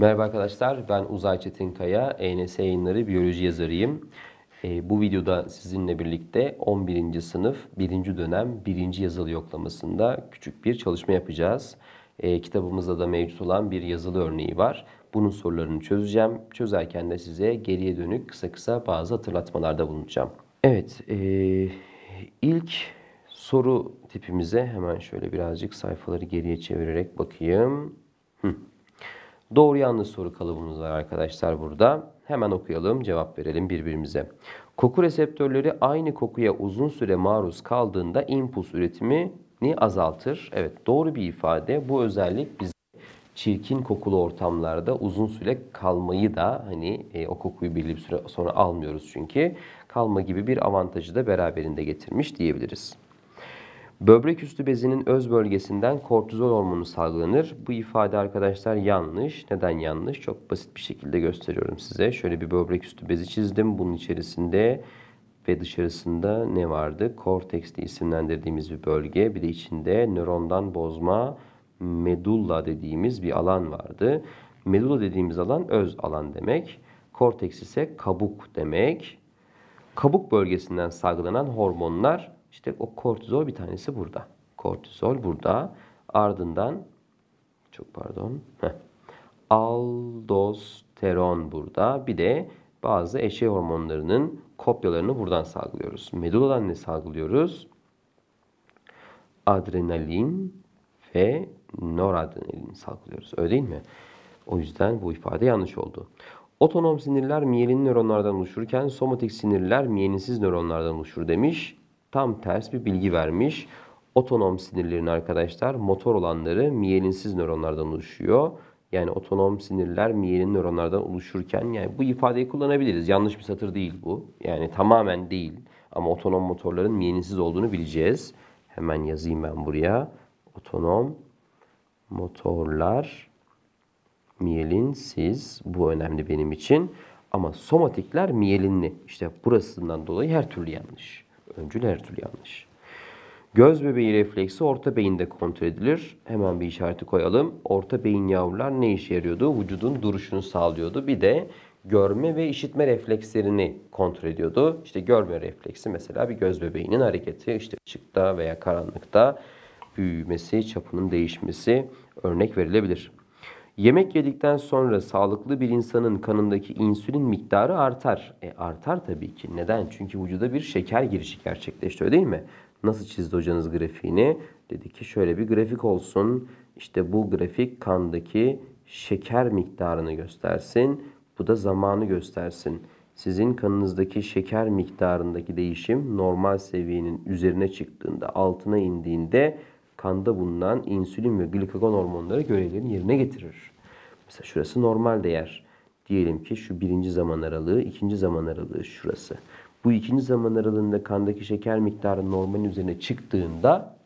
Merhaba arkadaşlar, ben Uzay Çetinkaya, ENS yayınları biyoloji yazarıyım. E, bu videoda sizinle birlikte 11. sınıf 1. dönem 1. yazılı yoklamasında küçük bir çalışma yapacağız. E, kitabımızda da mevcut olan bir yazılı örneği var. Bunun sorularını çözeceğim. Çözerken de size geriye dönük kısa kısa bazı hatırlatmalarda bulunacağım. Evet, e, ilk soru tipimize hemen şöyle birazcık sayfaları geriye çevirerek bakayım. Hı. Doğru yanlış soru kalıbımız var arkadaşlar burada. Hemen okuyalım, cevap verelim birbirimize. Koku reseptörleri aynı kokuya uzun süre maruz kaldığında impuls üretimini azaltır. Evet, doğru bir ifade. Bu özellik bize çirkin kokulu ortamlarda uzun süre kalmayı da hani e, o kokuyu belli bir süre sonra almıyoruz çünkü kalma gibi bir avantajı da beraberinde getirmiş diyebiliriz. Böbrek üstü bezinin öz bölgesinden kortizol hormonu salgılanır. Bu ifade arkadaşlar yanlış. Neden yanlış? Çok basit bir şekilde gösteriyorum size. Şöyle bir böbrek üstü bezi çizdim. Bunun içerisinde ve dışarısında ne vardı? Korteks diye isimlendirdiğimiz bir bölge. Bir de içinde nörondan bozma medulla dediğimiz bir alan vardı. Medulla dediğimiz alan öz alan demek. Korteks ise kabuk demek. Kabuk bölgesinden salgılanan hormonlar işte o kortizol bir tanesi burada. Kortizol burada. Ardından çok pardon. Heh. Aldosteron burada. Bir de bazı eşey hormonlarının kopyalarını buradan salgılıyoruz. Meduladan ne salgılıyoruz? Adrenalin ve noradrenalin salgılıyoruz. Öyle değil mi? O yüzden bu ifade yanlış oldu. Otonom sinirler miyelin nöronlardan oluşurken somatik sinirler miyelinsiz nöronlardan oluşur demiş tam ters bir bilgi vermiş. Otonom sinirlerin arkadaşlar motor olanları miyelinsiz nöronlardan oluşuyor. Yani otonom sinirler miyelin nöronlardan oluşurken yani bu ifadeyi kullanabiliriz. Yanlış bir satır değil bu. Yani tamamen değil. Ama otonom motorların miyelinsiz olduğunu bileceğiz. Hemen yazayım ben buraya. Otonom motorlar miyelinsiz. Bu önemli benim için. Ama somatikler miyelinli. İşte burasından dolayı her türlü yanlış. Öncül her türlü yanlış. Göz bebeği refleksi orta beyinde kontrol edilir. Hemen bir işareti koyalım. Orta beyin yavrular ne işe yarıyordu? Vücudun duruşunu sağlıyordu. Bir de görme ve işitme reflekslerini kontrol ediyordu. İşte görme refleksi mesela bir göz bebeğinin hareketi işte ışıkta veya karanlıkta büyümesi, çapının değişmesi örnek verilebilir. Yemek yedikten sonra sağlıklı bir insanın kanındaki insülin miktarı artar. E artar tabii ki. Neden? Çünkü vücuda bir şeker girişi gerçekleşiyor değil mi? Nasıl çizdi hocanız grafiğini? Dedi ki şöyle bir grafik olsun. İşte bu grafik kandaki şeker miktarını göstersin. Bu da zamanı göstersin. Sizin kanınızdaki şeker miktarındaki değişim normal seviyenin üzerine çıktığında, altına indiğinde kanda bulunan insülin ve glikagon hormonları görevlerini yerine getirir. Mesela şurası normal değer. Diyelim ki şu birinci zaman aralığı, ikinci zaman aralığı şurası. Bu ikinci zaman aralığında kandaki şeker miktarı normalin üzerine çıktığında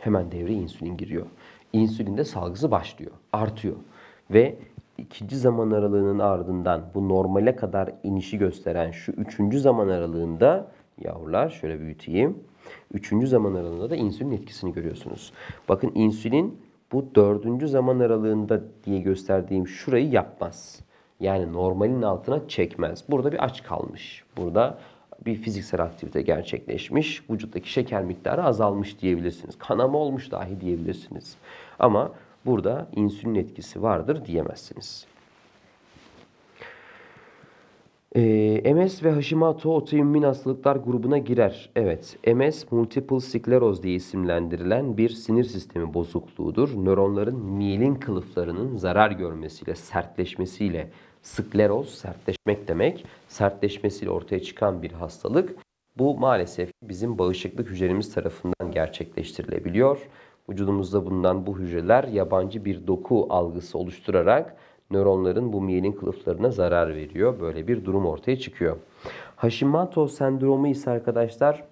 hemen devreye insülin giriyor. İnsülinde salgısı başlıyor, artıyor. Ve ikinci zaman aralığının ardından bu normale kadar inişi gösteren şu üçüncü zaman aralığında yavrular şöyle büyüteyim Üçüncü zaman aralığında da insülin etkisini görüyorsunuz. Bakın insülin bu dördüncü zaman aralığında diye gösterdiğim şurayı yapmaz. Yani normalin altına çekmez. Burada bir aç kalmış. Burada bir fiziksel aktivite gerçekleşmiş. Vücuttaki şeker miktarı azalmış diyebilirsiniz. Kanama olmuş dahi diyebilirsiniz. Ama burada insülin etkisi vardır diyemezsiniz. Ee, MS ve Hashimoto otoimmün hastalıklar grubuna girer. Evet, MS multiple skleroz diye isimlendirilen bir sinir sistemi bozukluğudur. Nöronların miyelin kılıflarının zarar görmesiyle, sertleşmesiyle, skleroz sertleşmek demek, sertleşmesiyle ortaya çıkan bir hastalık. Bu maalesef bizim bağışıklık hücremiz tarafından gerçekleştirilebiliyor. Vücudumuzda bundan bu hücreler yabancı bir doku algısı oluşturarak nöronların bu miyelin kılıflarına zarar veriyor. Böyle bir durum ortaya çıkıyor. Hashimoto sendromu ise arkadaşlar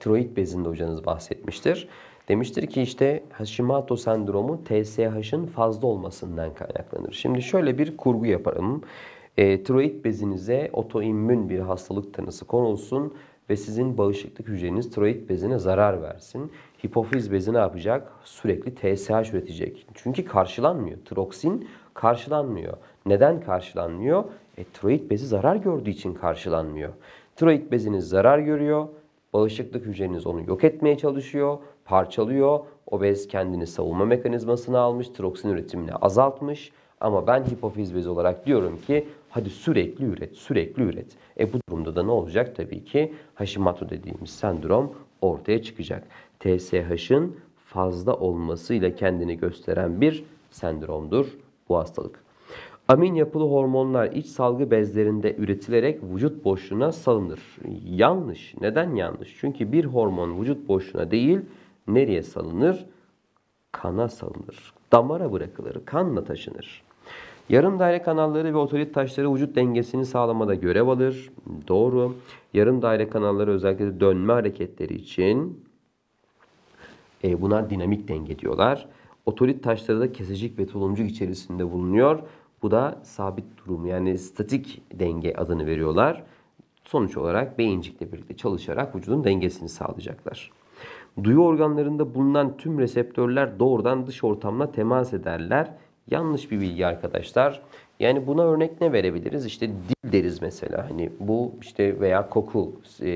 tiroid bezinde hocanız bahsetmiştir. Demiştir ki işte Hashimoto sendromu TSH'ın fazla olmasından kaynaklanır. Şimdi şöyle bir kurgu yaparım. E, tiroid bezinize otoimmün bir hastalık tanısı konulsun ve sizin bağışıklık hücreniz tiroid bezine zarar versin. Hipofiz bezi ne yapacak? Sürekli TSH üretecek. Çünkü karşılanmıyor. Troksin karşılanmıyor. Neden karşılanmıyor? E, tiroid bezi zarar gördüğü için karşılanmıyor. Tiroid beziniz zarar görüyor. Bağışıklık hücreniz onu yok etmeye çalışıyor, parçalıyor. O bez kendini savunma mekanizmasını almış, tiroksin üretimini azaltmış. Ama ben hipofiz bezi olarak diyorum ki hadi sürekli üret, sürekli üret. E bu durumda da ne olacak? Tabii ki Hashimoto dediğimiz sendrom ortaya çıkacak. TSH'ın fazla olmasıyla kendini gösteren bir sendromdur bu hastalık. Amin yapılı hormonlar iç salgı bezlerinde üretilerek vücut boşluğuna salınır. Yanlış. Neden yanlış? Çünkü bir hormon vücut boşluğuna değil nereye salınır? Kana salınır. Damara bırakılır. Kanla taşınır. Yarım daire kanalları ve otorit taşları vücut dengesini sağlamada görev alır. Doğru. Yarım daire kanalları özellikle dönme hareketleri için e, buna dinamik denge diyorlar. Otorit taşları da kesecik ve tulumcuk içerisinde bulunuyor. Bu da sabit durum yani statik denge adını veriyorlar. Sonuç olarak beyincikle birlikte çalışarak vücudun dengesini sağlayacaklar. Duyu organlarında bulunan tüm reseptörler doğrudan dış ortamla temas ederler. Yanlış bir bilgi arkadaşlar. Yani buna örnek ne verebiliriz? İşte dil deriz mesela. Hani bu işte veya koku e,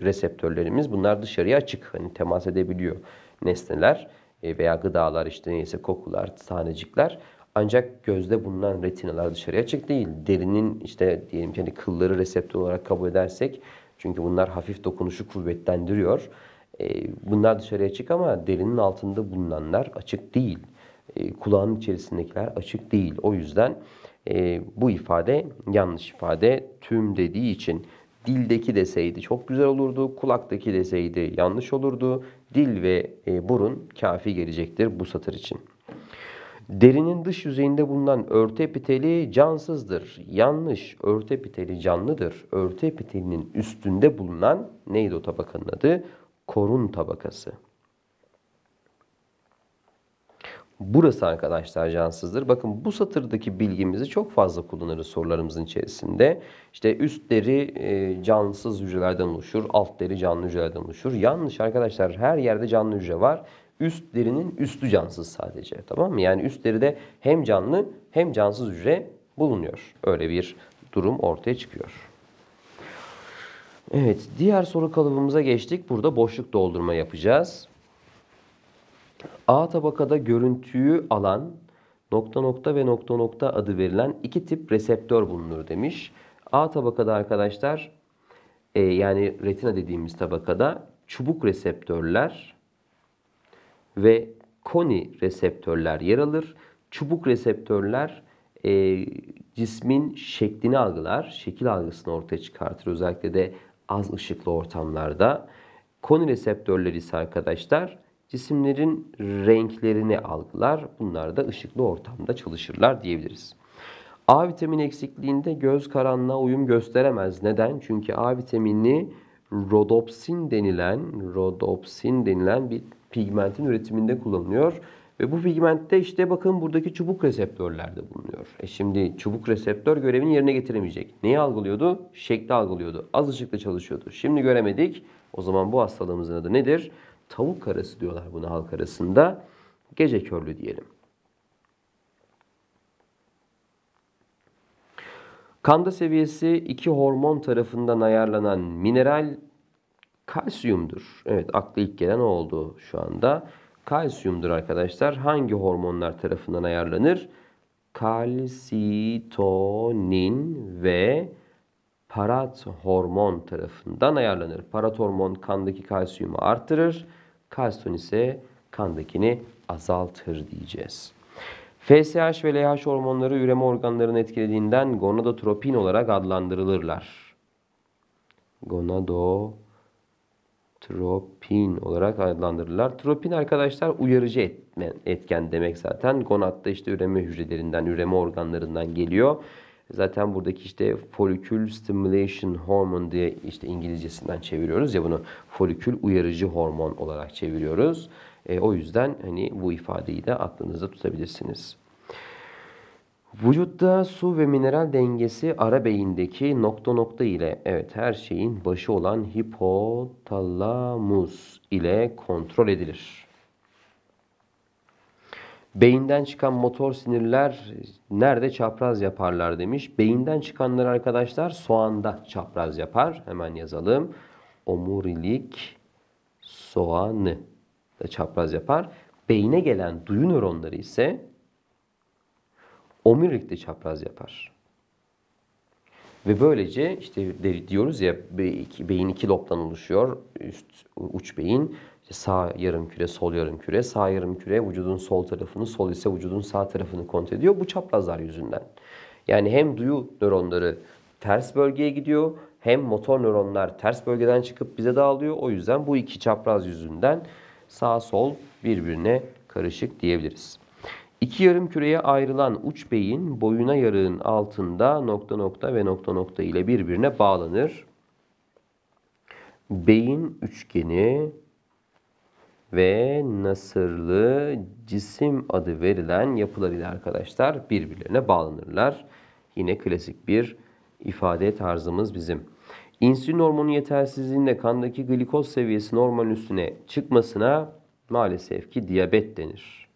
reseptörlerimiz bunlar dışarıya açık. Hani temas edebiliyor nesneler. E, veya gıdalar işte neyse kokular, tanecikler ancak gözde bulunan retinalar dışarıya açık değil. Derinin işte diyelim ki hani kılları reseptör olarak kabul edersek çünkü bunlar hafif dokunuşu kuvvetlendiriyor. E, bunlar dışarıya açık ama derinin altında bulunanlar açık değil. E, kulağın içerisindekiler açık değil. O yüzden bu ifade yanlış ifade tüm dediği için dildeki deseydi çok güzel olurdu. Kulaktaki deseydi yanlış olurdu. Dil ve e, burun kafi gelecektir bu satır için. Derinin dış yüzeyinde bulunan örtü epiteli cansızdır. Yanlış. Örtü epiteli canlıdır. Örtü epitelinin üstünde bulunan neydi o tabakanın adı? Korun tabakası. Burası arkadaşlar cansızdır. Bakın bu satırdaki bilgimizi çok fazla kullanırız sorularımızın içerisinde. İşte üst deri e, cansız hücrelerden oluşur, alt deri canlı hücrelerden oluşur. Yanlış arkadaşlar her yerde canlı hücre var. Üst derinin üstü cansız sadece tamam mı? Yani üst deride hem canlı hem cansız hücre bulunuyor. Öyle bir durum ortaya çıkıyor. Evet diğer soru kalıbımıza geçtik. Burada boşluk doldurma yapacağız. A tabakada görüntüyü alan nokta nokta ve nokta nokta adı verilen iki tip reseptör bulunur demiş. A tabakada arkadaşlar e, yani retina dediğimiz tabakada çubuk reseptörler ve koni reseptörler yer alır. Çubuk reseptörler e, cismin şeklini algılar, şekil algısını ortaya çıkartır. Özellikle de az ışıklı ortamlarda. Koni reseptörleri ise arkadaşlar Cisimlerin renklerini algılar. Bunlar da ışıklı ortamda çalışırlar diyebiliriz. A vitamini eksikliğinde göz karanlığa uyum gösteremez. Neden? Çünkü A vitamini rodopsin denilen rodopsin denilen bir pigmentin üretiminde kullanılıyor. Ve bu pigmentte işte bakın buradaki çubuk reseptörlerde bulunuyor. E şimdi çubuk reseptör görevini yerine getiremeyecek. Neyi algılıyordu? Şekli algılıyordu. Az ışıkta çalışıyordu. Şimdi göremedik. O zaman bu hastalığımızın adı nedir? Tavuk arası diyorlar bunu halk arasında. Gece körlü diyelim. Kanda seviyesi iki hormon tarafından ayarlanan mineral kalsiyumdur. Evet akla ilk gelen o oldu şu anda. Kalsiyumdur arkadaşlar. Hangi hormonlar tarafından ayarlanır? Kalsitonin ve parat hormon tarafından ayarlanır. Parat hormon kandaki kalsiyumu arttırır. kalsiyon ise kandakini azaltır diyeceğiz. FSH ve LH hormonları üreme organlarını etkilediğinden gonadotropin olarak adlandırılırlar. Gonadotropin olarak adlandırırlar. Tropin arkadaşlar uyarıcı etmen, etken demek zaten. Gonadda işte üreme hücrelerinden, üreme organlarından geliyor. Zaten buradaki işte folikül stimulation hormon diye işte İngilizcesinden çeviriyoruz ya bunu folikül uyarıcı hormon olarak çeviriyoruz. E, o yüzden hani bu ifadeyi de aklınızda tutabilirsiniz. Vücutta su ve mineral dengesi ara beyindeki nokta nokta ile evet her şeyin başı olan hipotalamus ile kontrol edilir. Beyinden çıkan motor sinirler nerede çapraz yaparlar demiş. Beyinden çıkanlar arkadaşlar soğanda çapraz yapar. Hemen yazalım. Omurilik soğanı da çapraz yapar. Beyine gelen duyu nöronları ise omurilikte çapraz yapar. Ve böylece işte diyoruz ya beyin iki lobdan oluşuyor. Üst uç beyin işte sağ yarım küre, sol yarım küre, sağ yarım küre vücudun sol tarafını, sol ise vücudun sağ tarafını kontrol ediyor bu çaprazlar yüzünden. Yani hem duyu nöronları ters bölgeye gidiyor hem motor nöronlar ters bölgeden çıkıp bize dağılıyor. O yüzden bu iki çapraz yüzünden sağ sol birbirine karışık diyebiliriz. İki yarım küreye ayrılan uç beyin boyuna yarığın altında nokta nokta ve nokta nokta ile birbirine bağlanır. Beyin üçgeni ve nasırlı cisim adı verilen yapılar ile arkadaşlar birbirlerine bağlanırlar. Yine klasik bir ifade tarzımız bizim. İnsülin hormonu yetersizliğinde kandaki glikoz seviyesi normal üstüne çıkmasına maalesef ki diyabet denir.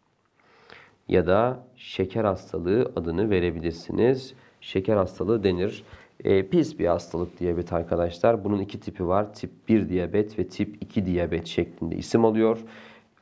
Ya da şeker hastalığı adını verebilirsiniz. Şeker hastalığı denir. E, pis bir hastalık diyabet arkadaşlar. Bunun iki tipi var. Tip 1 diyabet ve tip 2 diyabet şeklinde isim alıyor.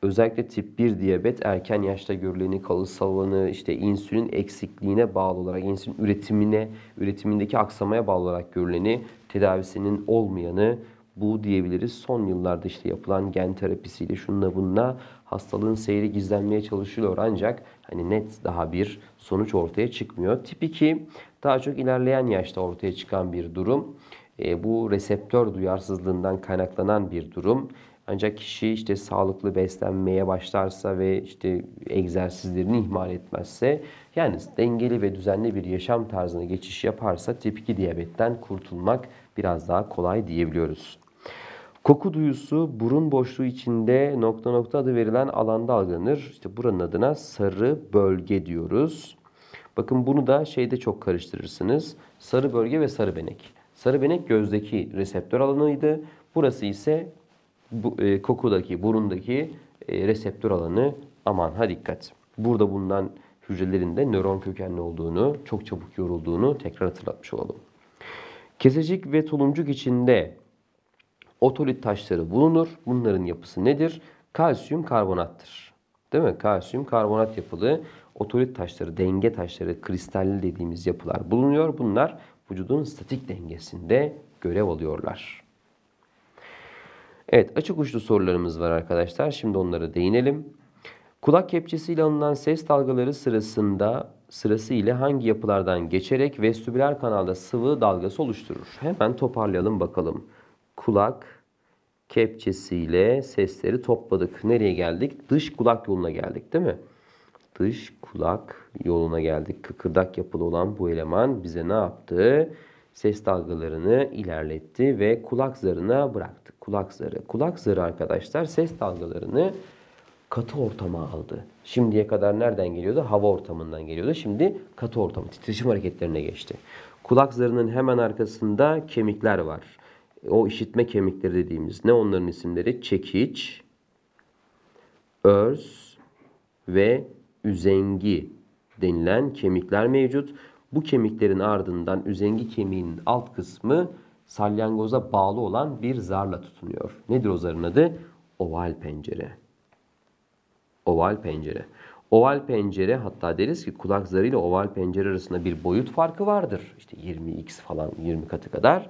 Özellikle tip 1 diyabet erken yaşta görüleni, kalıtsalını işte insülin eksikliğine bağlı olarak, insülin üretimine, üretimindeki aksamaya bağlı olarak görüleni, tedavisinin olmayanı, bu diyebiliriz. Son yıllarda işte yapılan gen terapisiyle şununla bununla hastalığın seyri gizlenmeye çalışılıyor ancak hani net daha bir sonuç ortaya çıkmıyor. Tip 2 daha çok ilerleyen yaşta ortaya çıkan bir durum. E, bu reseptör duyarsızlığından kaynaklanan bir durum. Ancak kişi işte sağlıklı beslenmeye başlarsa ve işte egzersizlerini ihmal etmezse yani dengeli ve düzenli bir yaşam tarzına geçiş yaparsa tip 2 diyabetten kurtulmak biraz daha kolay diyebiliyoruz. Koku duyusu burun boşluğu içinde nokta nokta adı verilen alanda algılanır. İşte buranın adına sarı bölge diyoruz. Bakın bunu da şeyde çok karıştırırsınız. Sarı bölge ve sarı benek. Sarı benek gözdeki reseptör alanıydı. Burası ise bu, e, kokudaki, burundaki e, reseptör alanı aman ha dikkat. Burada bulunan hücrelerin de nöron kökenli olduğunu, çok çabuk yorulduğunu tekrar hatırlatmış olalım. Kesecik ve tulumcuk içinde otolit taşları bulunur. Bunların yapısı nedir? Kalsiyum karbonattır. Değil mi? Kalsiyum karbonat yapılı otolit taşları, denge taşları, kristalli dediğimiz yapılar bulunuyor. Bunlar vücudun statik dengesinde görev alıyorlar. Evet açık uçlu sorularımız var arkadaşlar. Şimdi onlara değinelim. Kulak kepçesiyle alınan ses dalgaları sırasında sırası ile hangi yapılardan geçerek vestibüler kanalda sıvı dalgası oluşturur? Hemen toparlayalım bakalım. Kulak kepçesiyle sesleri topladık. Nereye geldik? Dış kulak yoluna geldik değil mi? Dış kulak yoluna geldik. Kıkırdak yapılı olan bu eleman bize ne yaptı? Ses dalgalarını ilerletti ve kulak zarına bıraktı kulak zarı. Kulak zarı arkadaşlar ses dalgalarını katı ortama aldı. Şimdiye kadar nereden geliyordu? Hava ortamından geliyordu. Şimdi katı ortam titreşim hareketlerine geçti. Kulak zarının hemen arkasında kemikler var. O işitme kemikleri dediğimiz ne onların isimleri? Çekiç, örs ve üzengi denilen kemikler mevcut. Bu kemiklerin ardından üzengi kemiğinin alt kısmı salyangoza bağlı olan bir zarla tutunuyor. Nedir o zarın adı? Oval pencere. Oval pencere. Oval pencere hatta deriz ki kulak zarı ile oval pencere arasında bir boyut farkı vardır. İşte 20x falan 20 katı kadar.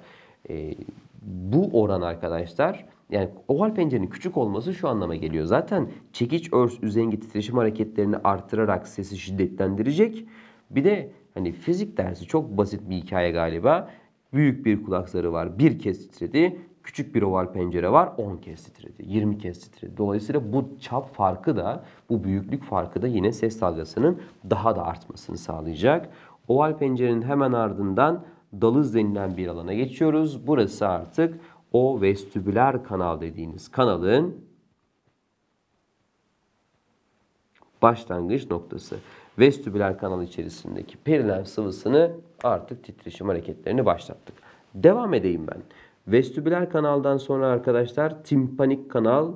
E, bu oran arkadaşlar yani oval pencerenin küçük olması şu anlama geliyor. Zaten çekiç, örs, üzengi titreşim hareketlerini artırarak sesi şiddetlendirecek. Bir de hani fizik dersi çok basit bir hikaye galiba. Büyük bir kulak var. Bir kez titredi. Küçük bir oval pencere var 10 kez titredi, 20 kez titredi. Dolayısıyla bu çap farkı da, bu büyüklük farkı da yine ses dalgasının daha da artmasını sağlayacak. Oval pencerenin hemen ardından dalız denilen bir alana geçiyoruz. Burası artık o vestibüler kanal dediğiniz kanalın başlangıç noktası vestibüler kanal içerisindeki perinev sıvısını artık titreşim hareketlerini başlattık. Devam edeyim ben. Vestibüler kanaldan sonra arkadaşlar timpanik kanal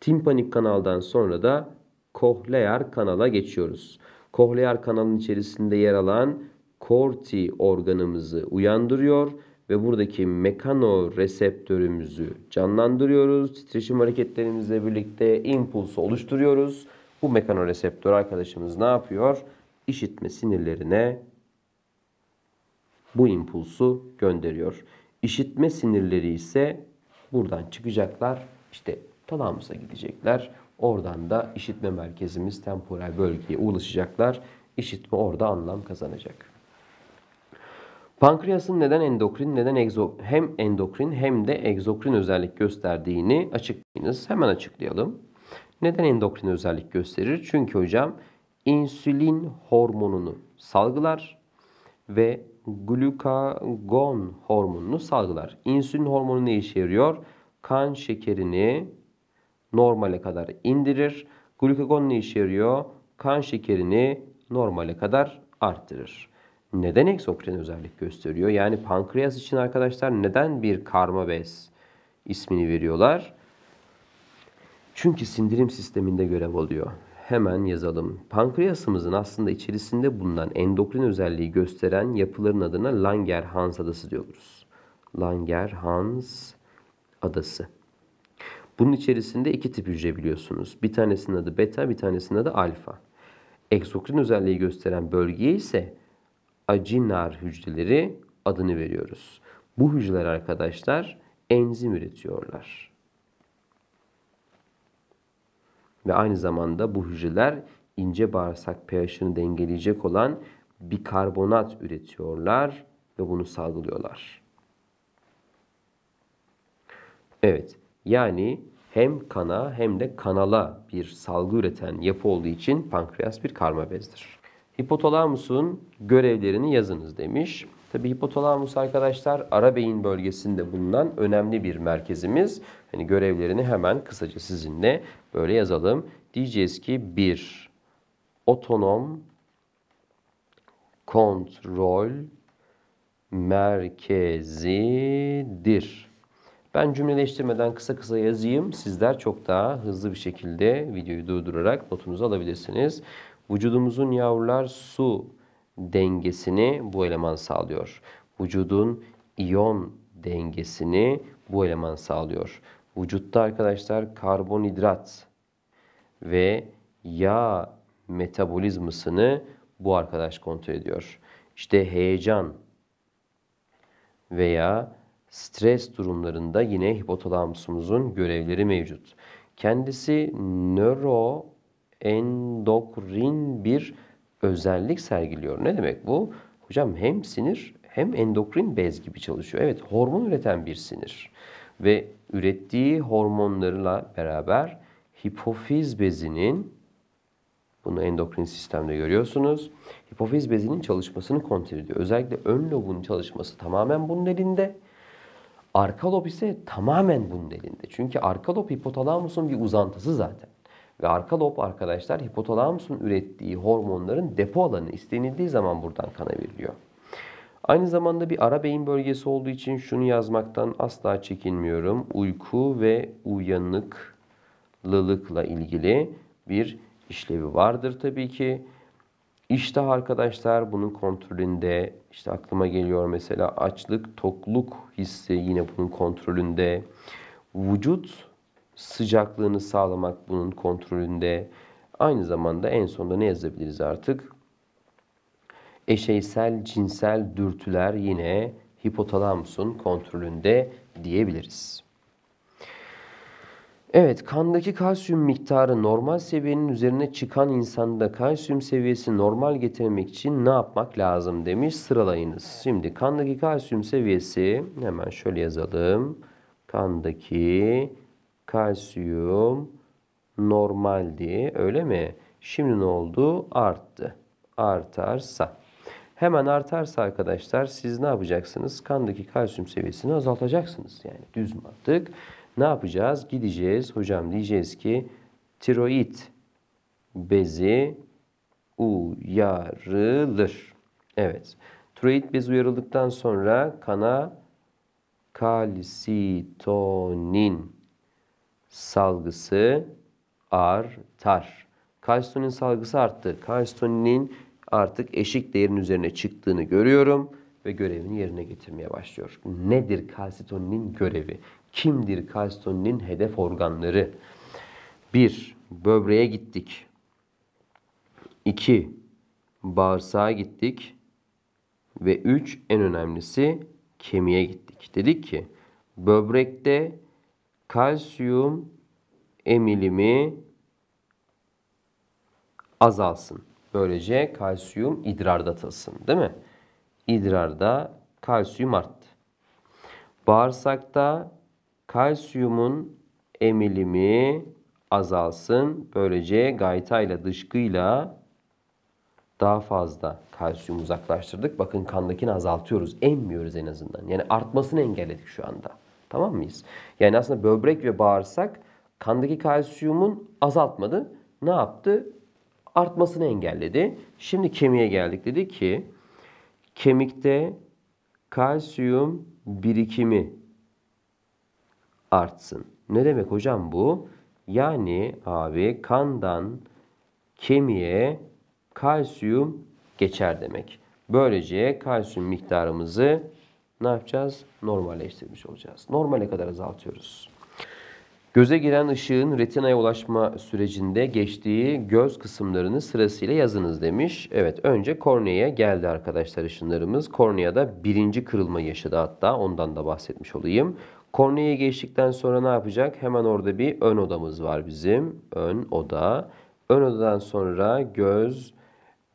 timpanik kanaldan sonra da kohlear kanala geçiyoruz. Kohlear kanalın içerisinde yer alan korti organımızı uyandırıyor ve buradaki mekano reseptörümüzü canlandırıyoruz. Titreşim hareketlerimizle birlikte impulsu oluşturuyoruz. Bu mekano reseptör arkadaşımız ne yapıyor? İşitme sinirlerine bu impulsu gönderiyor. İşitme sinirleri ise buradan çıkacaklar. İşte talamusa gidecekler. Oradan da işitme merkezimiz temporal bölgeye ulaşacaklar. İşitme orada anlam kazanacak. Pankreasın neden endokrin, neden egzo, hem endokrin hem de egzokrin özellik gösterdiğini açıklayınız. Hemen açıklayalım. Neden endokrin özellik gösterir? Çünkü hocam insülin hormonunu salgılar ve glukagon hormonunu salgılar. İnsülin hormonu ne işe yarıyor? Kan şekerini normale kadar indirir. Glukagon ne işe yarıyor? Kan şekerini normale kadar arttırır neden eksokrin özellik gösteriyor? Yani pankreas için arkadaşlar neden bir karma bez ismini veriyorlar? Çünkü sindirim sisteminde görev alıyor. Hemen yazalım. Pankreasımızın aslında içerisinde bulunan endokrin özelliği gösteren yapıların adına Langerhans adası diyoruz. Langerhans adası. Bunun içerisinde iki tip hücre biliyorsunuz. Bir tanesinin adı beta, bir tanesinin adı alfa. Eksokrin özelliği gösteren bölgeye ise acinar hücreleri adını veriyoruz. Bu hücreler arkadaşlar enzim üretiyorlar. Ve aynı zamanda bu hücreler ince bağırsak pH'ını dengeleyecek olan bikarbonat üretiyorlar ve bunu salgılıyorlar. Evet, yani hem kana hem de kanala bir salgı üreten yapı olduğu için pankreas bir karma bezdir hipotalamusun görevlerini yazınız demiş. Tabi hipotalamus arkadaşlar ara beyin bölgesinde bulunan önemli bir merkezimiz. Hani görevlerini hemen kısaca sizinle böyle yazalım. Diyeceğiz ki 1. Otonom kontrol merkezidir. Ben cümleleştirmeden kısa kısa yazayım. Sizler çok daha hızlı bir şekilde videoyu durdurarak notunuzu alabilirsiniz. Vücudumuzun yavrular su dengesini bu eleman sağlıyor. Vücudun iyon dengesini bu eleman sağlıyor. Vücutta arkadaşlar karbonhidrat ve yağ metabolizmasını bu arkadaş kontrol ediyor. İşte heyecan veya stres durumlarında yine hipotalamusumuzun görevleri mevcut. Kendisi nöro endokrin bir özellik sergiliyor. Ne demek bu? Hocam hem sinir hem endokrin bez gibi çalışıyor. Evet hormon üreten bir sinir ve ürettiği hormonlarla beraber hipofiz bezinin bunu endokrin sistemde görüyorsunuz. Hipofiz bezinin çalışmasını kontrol ediyor. Özellikle ön lobun çalışması tamamen bunun elinde. Arka lob ise tamamen bunun elinde. Çünkü arka lob hipotalamusun bir uzantısı zaten. Ve arka lob arkadaşlar hipotalamusun ürettiği hormonların depo alanı istenildiği zaman buradan kana veriliyor. Aynı zamanda bir ara beyin bölgesi olduğu için şunu yazmaktan asla çekinmiyorum. Uyku ve uyanıklılıkla ilgili bir işlevi vardır tabii ki. İştah arkadaşlar bunun kontrolünde. işte aklıma geliyor mesela açlık, tokluk hissi yine bunun kontrolünde. Vücut sıcaklığını sağlamak bunun kontrolünde. Aynı zamanda en sonunda ne yazabiliriz artık? Eşeysel cinsel dürtüler yine hipotalamusun kontrolünde diyebiliriz. Evet, kandaki kalsiyum miktarı normal seviyenin üzerine çıkan insanda kalsiyum seviyesi normal getirmek için ne yapmak lazım demiş sıralayınız. Şimdi kandaki kalsiyum seviyesi hemen şöyle yazalım. Kandaki kalsiyum normaldi. Öyle mi? Şimdi ne oldu? Arttı. Artarsa. Hemen artarsa arkadaşlar siz ne yapacaksınız? Kandaki kalsiyum seviyesini azaltacaksınız. Yani düz mantık. Ne yapacağız? Gideceğiz. Hocam diyeceğiz ki tiroid bezi uyarılır. Evet. Tiroid bezi uyarıldıktan sonra kana kalsitonin salgısı artar. Kalsitonin salgısı arttı. Kalsitoninin artık eşik değerin üzerine çıktığını görüyorum ve görevini yerine getirmeye başlıyor. Nedir kalsitoninin görevi? Kimdir kalsitoninin hedef organları? 1. Böbreğe gittik. 2. Bağırsağa gittik. Ve 3. En önemlisi kemiğe gittik. Dedik ki böbrekte kalsiyum emilimi azalsın. Böylece kalsiyum idrarda atılsın değil mi? İdrarda kalsiyum arttı. Bağırsakta kalsiyumun emilimi azalsın. Böylece gaytayla dışkıyla daha fazla kalsiyum uzaklaştırdık. Bakın kandakini azaltıyoruz. Emmiyoruz en azından. Yani artmasını engelledik şu anda. Tamam mıyız? Yani aslında böbrek ve bağırsak kandaki kalsiyumun azaltmadı. Ne yaptı? Artmasını engelledi. Şimdi kemiğe geldik. Dedi ki kemikte kalsiyum birikimi artsın. Ne demek hocam bu? Yani abi kandan kemiğe kalsiyum geçer demek. Böylece kalsiyum miktarımızı ne yapacağız? Normalleştirmiş olacağız. Normale kadar azaltıyoruz. Göze giren ışığın retinaya ulaşma sürecinde geçtiği göz kısımlarını sırasıyla yazınız demiş. Evet önce korneaya geldi arkadaşlar ışınlarımız. Korneada birinci kırılma yaşadı hatta ondan da bahsetmiş olayım. Korneaya geçtikten sonra ne yapacak? Hemen orada bir ön odamız var bizim. Ön oda. Ön odadan sonra göz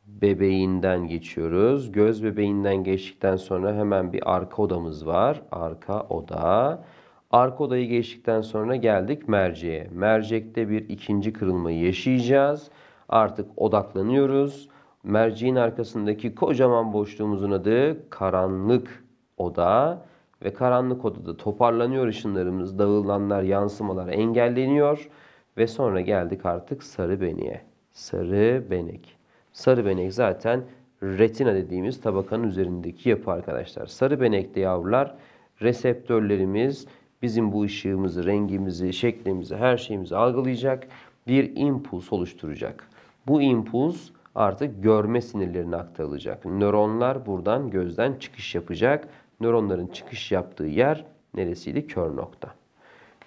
bebeğinden geçiyoruz. Göz bebeğinden geçtikten sonra hemen bir arka odamız var. Arka oda. Arka odayı geçtikten sonra geldik merceğe. Mercekte bir ikinci kırılmayı yaşayacağız. Artık odaklanıyoruz. Merceğin arkasındaki kocaman boşluğumuzun adı karanlık oda. Ve karanlık odada toparlanıyor ışınlarımız, dağılanlar, yansımalar engelleniyor. Ve sonra geldik artık sarı beniye. Sarı benek. Sarı benek zaten retina dediğimiz tabakanın üzerindeki yapı arkadaşlar. Sarı benekte yavrular reseptörlerimiz bizim bu ışığımızı, rengimizi, şeklimizi, her şeyimizi algılayacak bir impuls oluşturacak. Bu impuls artık görme sinirlerine aktarılacak. Nöronlar buradan gözden çıkış yapacak. Nöronların çıkış yaptığı yer neresiydi? Kör nokta.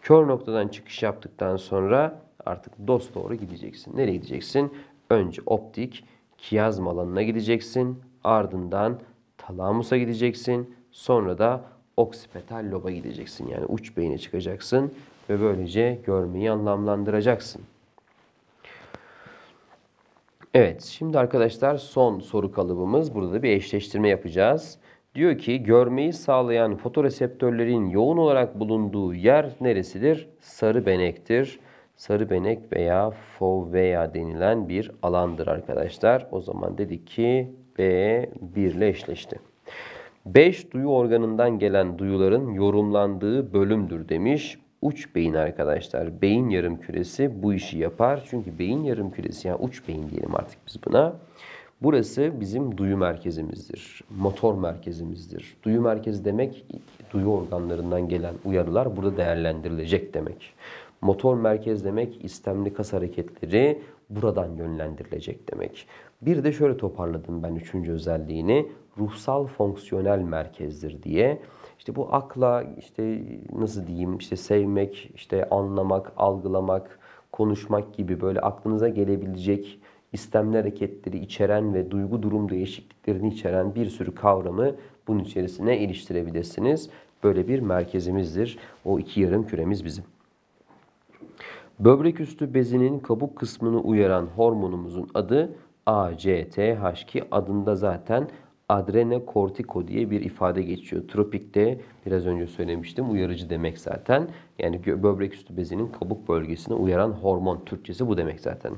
Kör noktadan çıkış yaptıktan sonra artık dost doğru gideceksin. Nereye gideceksin? Önce optik, kiyazm alanına gideceksin. Ardından talamusa gideceksin. Sonra da oksipetal loba gideceksin. Yani uç beyine çıkacaksın ve böylece görmeyi anlamlandıracaksın. Evet şimdi arkadaşlar son soru kalıbımız. Burada da bir eşleştirme yapacağız. Diyor ki görmeyi sağlayan fotoreseptörlerin yoğun olarak bulunduğu yer neresidir? Sarı benektir. Sarı benek veya fovea denilen bir alandır arkadaşlar. O zaman dedik ki B 1 ile eşleşti. 5 duyu organından gelen duyuların yorumlandığı bölümdür demiş. Uç beyin arkadaşlar. Beyin yarım küresi bu işi yapar. Çünkü beyin yarım küresi yani uç beyin diyelim artık biz buna. Burası bizim duyu merkezimizdir. Motor merkezimizdir. Duyu merkezi demek duyu organlarından gelen uyarılar burada değerlendirilecek demek. Motor merkez demek istemli kas hareketleri buradan yönlendirilecek demek. Bir de şöyle toparladım ben üçüncü özelliğini. Ruhsal fonksiyonel merkezdir diye. İşte bu akla işte nasıl diyeyim işte sevmek, işte anlamak, algılamak, konuşmak gibi böyle aklınıza gelebilecek istemli hareketleri içeren ve duygu durum değişikliklerini içeren bir sürü kavramı bunun içerisine iliştirebilirsiniz. Böyle bir merkezimizdir. O iki yarım küremiz bizim. Böbrek üstü bezinin kabuk kısmını uyaran hormonumuzun adı acth ki adında zaten adrenokortiko diye bir ifade geçiyor. Tropikte biraz önce söylemiştim uyarıcı demek zaten. Yani böbrek üstü bezinin kabuk bölgesine uyaran hormon Türkçesi bu demek zaten.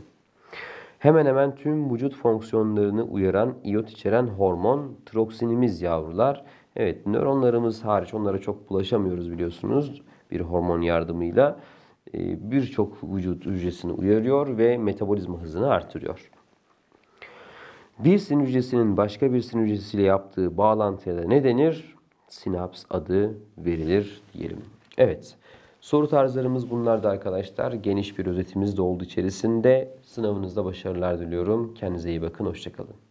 Hemen hemen tüm vücut fonksiyonlarını uyaran iot içeren hormon troksinimiz yavrular. Evet nöronlarımız hariç onlara çok bulaşamıyoruz biliyorsunuz bir hormon yardımıyla. E, birçok vücut hücresini uyarıyor ve metabolizma hızını artırıyor. Bir sinir hücresinin başka bir sinir hücresiyle yaptığı bağlantıya da ne denir? Sinaps adı verilir diyelim. Evet. Soru tarzlarımız bunlardı arkadaşlar. Geniş bir özetimiz de oldu içerisinde. Sınavınızda başarılar diliyorum. Kendinize iyi bakın. Hoşçakalın.